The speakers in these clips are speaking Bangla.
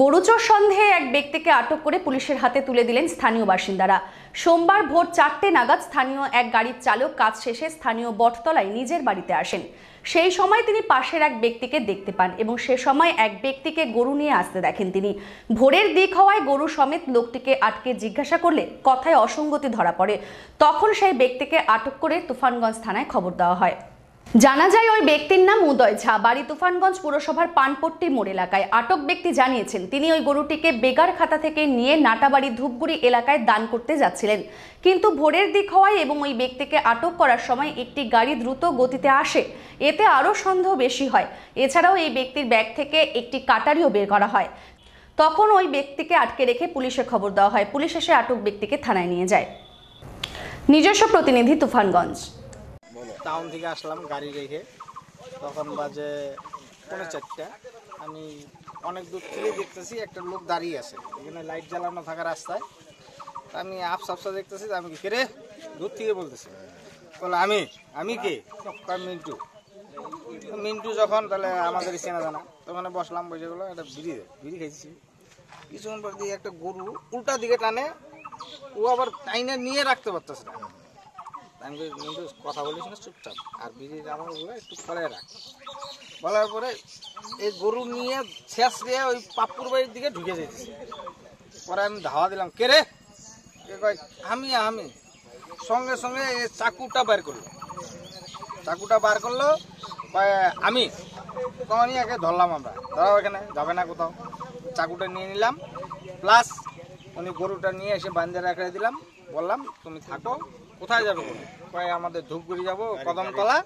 গরুচোর সন্দেহে এক ব্যক্তিকে আটক করে পুলিশের হাতে তুলে দিলেন স্থানীয় বাসিন্দারা সোমবার ভোর চারটে নাগাদ স্থানীয় এক গাড়ির চালক কাজ শেষে স্থানীয় বটতলায় নিজের বাড়িতে আসেন সেই সময় তিনি পাশের এক ব্যক্তিকে দেখতে পান এবং সে সময় এক ব্যক্তিকে গরু নিয়ে আসতে দেখেন তিনি ভোরের দিক হওয়ায় গরু সমেত লোকটিকে আটকে জিজ্ঞাসা করলে কথায় অসঙ্গতি ধরা পড়ে তখন সেই ব্যক্তিকে আটক করে তুফানগঞ্জ থানায় খবর দেওয়া হয় জানা যায় ওই ব্যক্তির নাম উদয় ঝা বাড়ি তুফানগঞ্জ পুরসভার পানপট্টি মোড় এলাকায় আটক ব্যক্তি জানিয়েছেন তিনি ওই গরুটিকে বেগার খাতা থেকে নিয়ে নাটাবাড়ি ধূপগুড়ি এলাকায় দান করতে যাচ্ছিলেন কিন্তু ভোরের দিক হওয়ায় এবং ওই ব্যক্তিকে আটক করার সময় একটি গাড়ি দ্রুত গতিতে আসে এতে আরও সন্দেহ বেশি হয় এছাড়াও এই ব্যক্তির ব্যাগ থেকে একটি কাটারিও বের করা হয় তখন ওই ব্যক্তিকে আটকে রেখে পুলিশে খবর দেওয়া হয় পুলিশ এসে আটক ব্যক্তিকে থানায় নিয়ে যায় নিজস্ব প্রতিনিধি তুফানগঞ্জ টাউন থেকে আসলাম গাড়ি রেখে তখন বাজে পনেরো চারটা আমি অনেক দূর থেকে দেখতেছি একটা লোক দাঁড়িয়ে আছে এখানে লাইট জ্বালানো থাকা রাস্তায় আমি আপস আপসা দেখতেছি আমি কি রে দূর থেকে বলতেছি বলে আমি আমি কে মিন্টু মিন্টু যখন তাহলে আমাদের চেনা জানা তখন বসলাম বসে গেলো একটা বিড়ি বিড়ি খাইছি কিছুক্ষণ পর দিয়ে একটা গরু উল্টা দিকে টানে ও আবার টাইনে নিয়ে রাখতে পারতেছে না আমি কিন্তু কথা বলিস না চুপচাপ আর বিড়ি জামাগুলো একটু ফলে রাখ বলার পরে এই গরু নিয়ে শেষ দিয়ে ওই পাপুর বাড়ির দিকে ঢুকে যেতেছে পরে আমি ধাওয়া দিলাম কে রে কয় আমি আমি সঙ্গে সঙ্গে চাকুটা বের করলো চাকুটা বার করলো আমি তখনই একে ধরলাম আমরা ধরাও এখানে যাবে না কোথাও চাকুটা নিয়ে নিলাম প্লাস উনি গরুটা নিয়ে এসে বান্ধে রেখে দিলাম বললাম তুমি থাকো কোথায় যাবো কয় আমাদের ধূপগুড়ি যাবো কদমতলা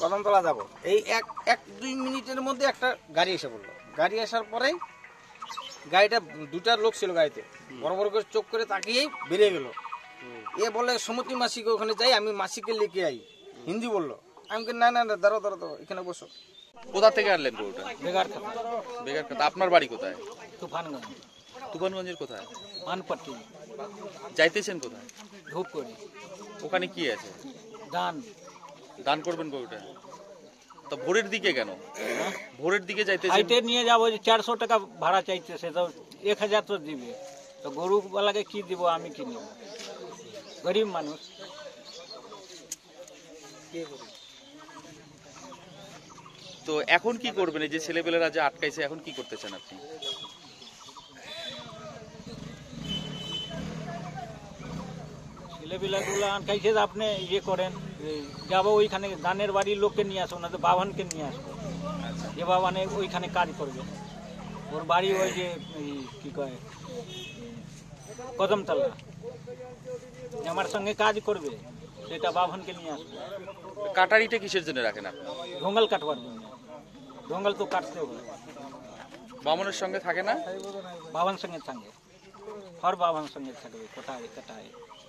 কদমতলা যাব এই এক এক দুই মিনিটের মধ্যে একটা গাড়ি এসে পড়লো গাড়ি আসার পরেই গাড়িটা দুটা লোক ছিল গাড়িতে বড় বড় করে চোখ করে তাকিয়েই বেরিয়ে গেল এ বলে সমতি মাসিকে ওখানে যাই আমি মাসিকে লিখে আই হিন্দি বললো আমি না না না দাঁড়ো দাঁড়ো দাঁড়ো এখানে বসো কোথা থেকে আনলেন গরুটা বেগার বেগার আপনার বাড়ি কোথায় তুফানগঞ্জ তুফানগঞ্জের কোথায় পানপট্টি যাইতেছেন কোথায় ধূপ করি ওখানে কি আছে দান দান করবেন কবিটা তো ভোরের দিকে কেন হ্যাঁ? ভোরের দিকে যাইতে যাইতে নিয়ে যাবো যে চারশো টাকা ভাড়া চাইতেছে তো এক হাজার তো দিবে তো গরুওয়ালাকে কি দিব আমি কি নেব গরিব মানুষ তো এখন কি করবেন এই যে ছেলেপেলেরা যে আটকাইছে এখন কি করতেছেন আপনি ছেলেপিলাগুলো আনকাইছে আপনি ইয়ে করেন যাবো ওইখানে গানের বাড়ির লোককে নিয়ে আসো ওনাদের বাবানকে নিয়ে আসবো যে বাবানে ওইখানে কাজ করবে ওর বাড়ি ওই যে কি কয় কদমতলা আমার সঙ্গে কাজ করবে সেটা বাভনকে নিয়ে আসবো কাটারিটা কিসের জন্য রাখেন আপনি ঢোঙ্গল কাটবার জন্য ঢোঙ্গল তো কাটতে হবে বামনের সঙ্গে থাকে না বাবান সঙ্গে থাকে হর বাবান সঙ্গে থাকবে কোথায় কাটায়